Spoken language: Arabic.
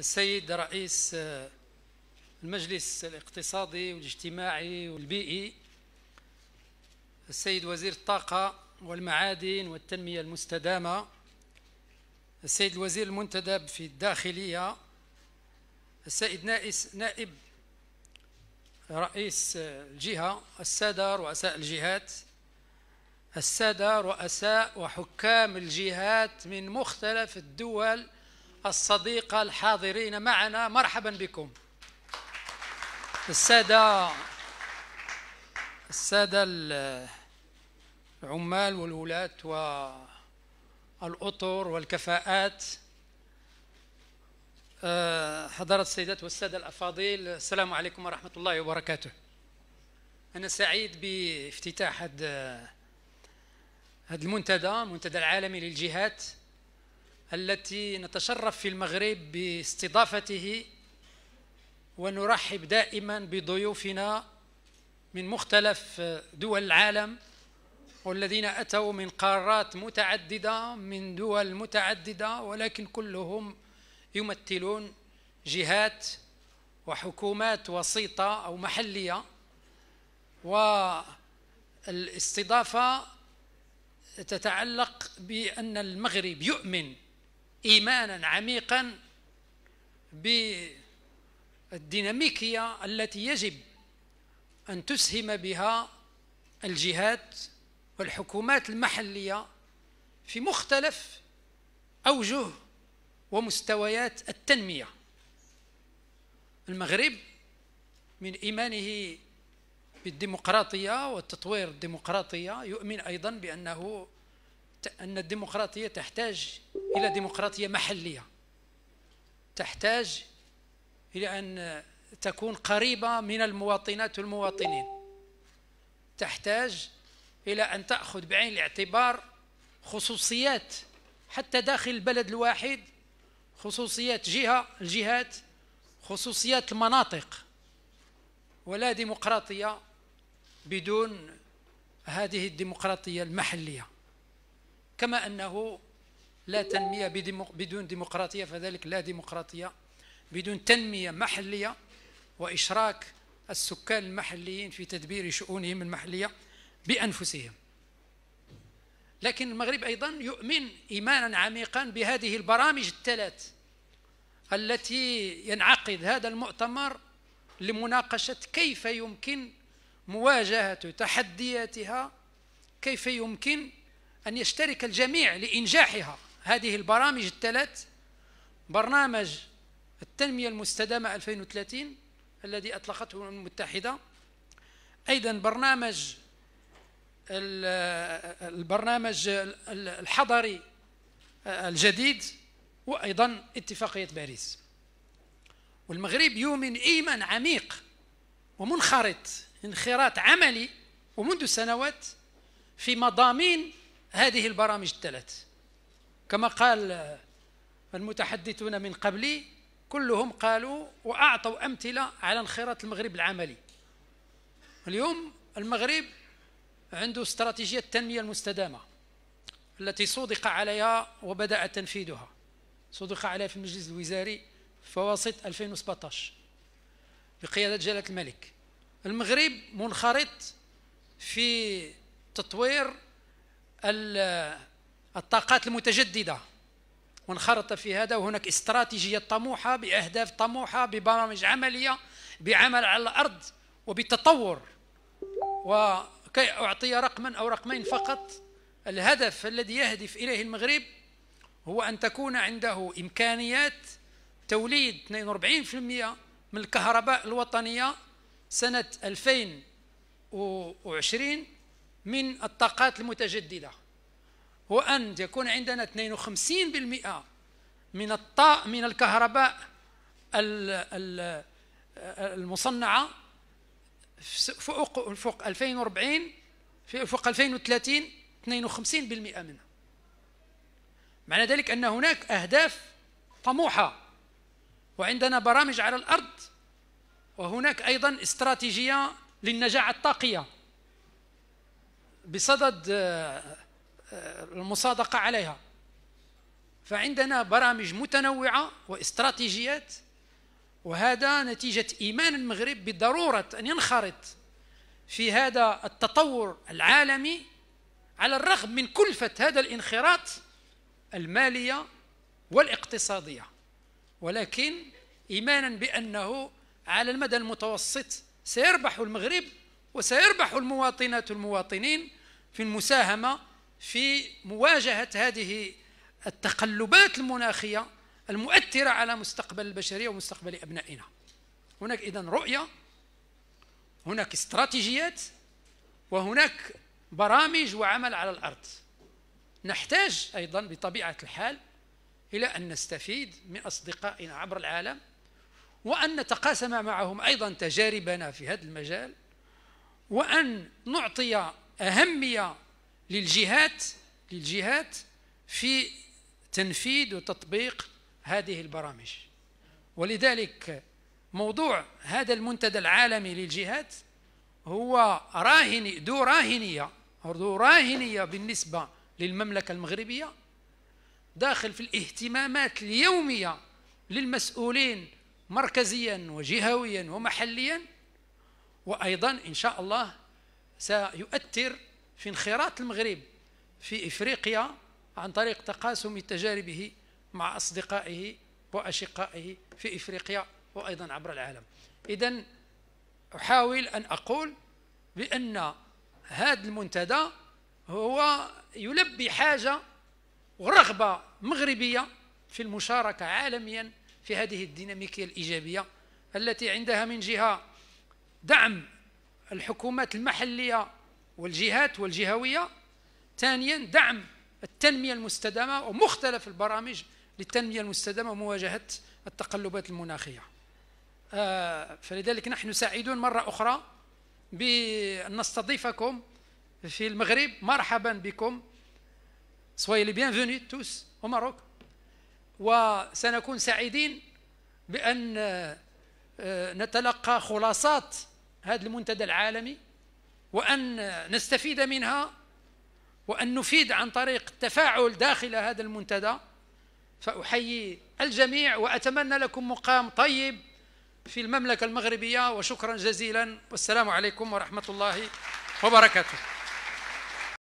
السيد رئيس آه، المجلس الاقتصادي والاجتماعي والبيئي السيد وزير الطاقة والمعادن والتنمية المستدامة السيد الوزير المنتدب في الداخلية السيد نائس نائب رئيس آه، الجهة السادة رؤساء الجهات السادة رؤساء وحكام الجهات من مختلف الدول الصديقة الحاضرين معنا مرحبا بكم السادة السادة العمال والولاة والأطر والكفاءات آه، حضرة السيدات والسادة الأفاضل السلام عليكم ورحمة الله وبركاته أنا سعيد بافتتاح هذا المنتدى المنتدى العالمي للجهات التي نتشرف في المغرب باستضافته ونرحب دائما بضيوفنا من مختلف دول العالم والذين أتوا من قارات متعددة من دول متعددة ولكن كلهم يمثلون جهات وحكومات وسيطة أو محلية والاستضافة تتعلق بأن المغرب يؤمن إيمانا عميقا بالديناميكية التي يجب أن تسهم بها الجهات والحكومات المحلية في مختلف أوجه ومستويات التنمية المغرب من إيمانه بالديمقراطية والتطوير الديمقراطية يؤمن أيضا بأنه أن الديمقراطية تحتاج إلى ديمقراطية محلية تحتاج إلى أن تكون قريبة من المواطنات والمواطنين تحتاج إلى أن تأخذ بعين الاعتبار خصوصيات حتى داخل البلد الواحد خصوصيات جهة الجهات خصوصيات المناطق ولا ديمقراطية بدون هذه الديمقراطية المحلية كما أنه لا تنمية بدون ديمقراطية فذلك لا ديمقراطية بدون تنمية محلية وإشراك السكان المحليين في تدبير شؤونهم المحلية بأنفسهم لكن المغرب أيضا يؤمن إيمانا عميقا بهذه البرامج الثلاث التي ينعقد هذا المؤتمر لمناقشة كيف يمكن مواجهة تحدياتها كيف يمكن أن يشترك الجميع لإنجاحها هذه البرامج الثلاث برنامج التنمية المستدامة 2030 الذي أطلقته الأمم المتحدة أيضا برنامج البرنامج الحضري الجديد وأيضا اتفاقية باريس والمغرب يؤمن إيمان عميق ومنخرط انخراط عملي ومنذ سنوات في مضامين هذه البرامج الثلاث كما قال المتحدثون من قبلي كلهم قالوا وأعطوا أمثلة على انخراط المغرب العملي اليوم المغرب عنده استراتيجية التنمية المستدامة التي صدق عليها وبدأ تنفيذها صدق عليها في المجلس الوزاري فواسط 2017 بقيادة جلالة الملك المغرب منخرط في تطوير الطاقات المتجددة وانخرط في هذا وهناك استراتيجية طموحة بأهداف طموحة ببرامج عملية بعمل على الأرض وبالتطور وكي أعطي رقما أو رقمين فقط الهدف الذي يهدف إليه المغرب هو أن تكون عنده إمكانيات توليد 42% من الكهرباء الوطنية سنة 2020 من الطاقات المتجددة هو أن يكون عندنا 52% من الطاء من الكهرباء المصنعة فوق فوق 2040 فوق 2030 52% منها معنى ذلك أن هناك أهداف طموحة وعندنا برامج على الأرض وهناك أيضا استراتيجية للنجاعة الطاقية بصدد المصادقة عليها فعندنا برامج متنوعة واستراتيجيات وهذا نتيجة إيمان المغرب بضرورة أن ينخرط في هذا التطور العالمي على الرغم من كلفة هذا الانخراط المالية والاقتصادية ولكن إيمانا بأنه على المدى المتوسط سيربح المغرب وسيربح المواطنات والمواطنين في المساهمة في مواجهة هذه التقلبات المناخية المؤثرة على مستقبل البشرية ومستقبل أبنائنا هناك إذن رؤية هناك استراتيجيات وهناك برامج وعمل على الأرض نحتاج أيضا بطبيعة الحال إلى أن نستفيد من أصدقائنا عبر العالم وأن نتقاسم معهم أيضا تجاربنا في هذا المجال وأن نعطي أهمية للجهات للجهات في تنفيذ وتطبيق هذه البرامج ولذلك موضوع هذا المنتدى العالمي للجهات هو راهن ذو راهنية ذو راهنية بالنسبة للمملكة المغربية داخل في الاهتمامات اليومية للمسؤولين مركزيا وجهويا ومحليا وأيضا إن شاء الله سيؤثر في انخراط المغرب في إفريقيا عن طريق تقاسم تجاربه مع أصدقائه وأشقائه في إفريقيا وأيضا عبر العالم إذا أحاول أن أقول بأن هذا المنتدى هو يلبي حاجة ورغبة مغربية في المشاركة عالميا في هذه الديناميكية الإيجابية التي عندها من جهة دعم الحكومات المحلية والجهات والجهوية ثانيا دعم التنمية المستدامة ومختلف البرامج للتنمية المستدامة ومواجهة التقلبات المناخية آه، فلذلك نحن سعيدون مرة أخرى بأن نستضيفكم في المغرب مرحبا بكم سوي لي بيانفوني توس وماروك وسنكون سعيدين بأن آه، نتلقى خلاصات هذا المنتدى العالمي وأن نستفيد منها وأن نفيد عن طريق التفاعل داخل هذا المنتدى فأحيي الجميع وأتمنى لكم مقام طيب في المملكة المغربية وشكرا جزيلا والسلام عليكم ورحمة الله وبركاته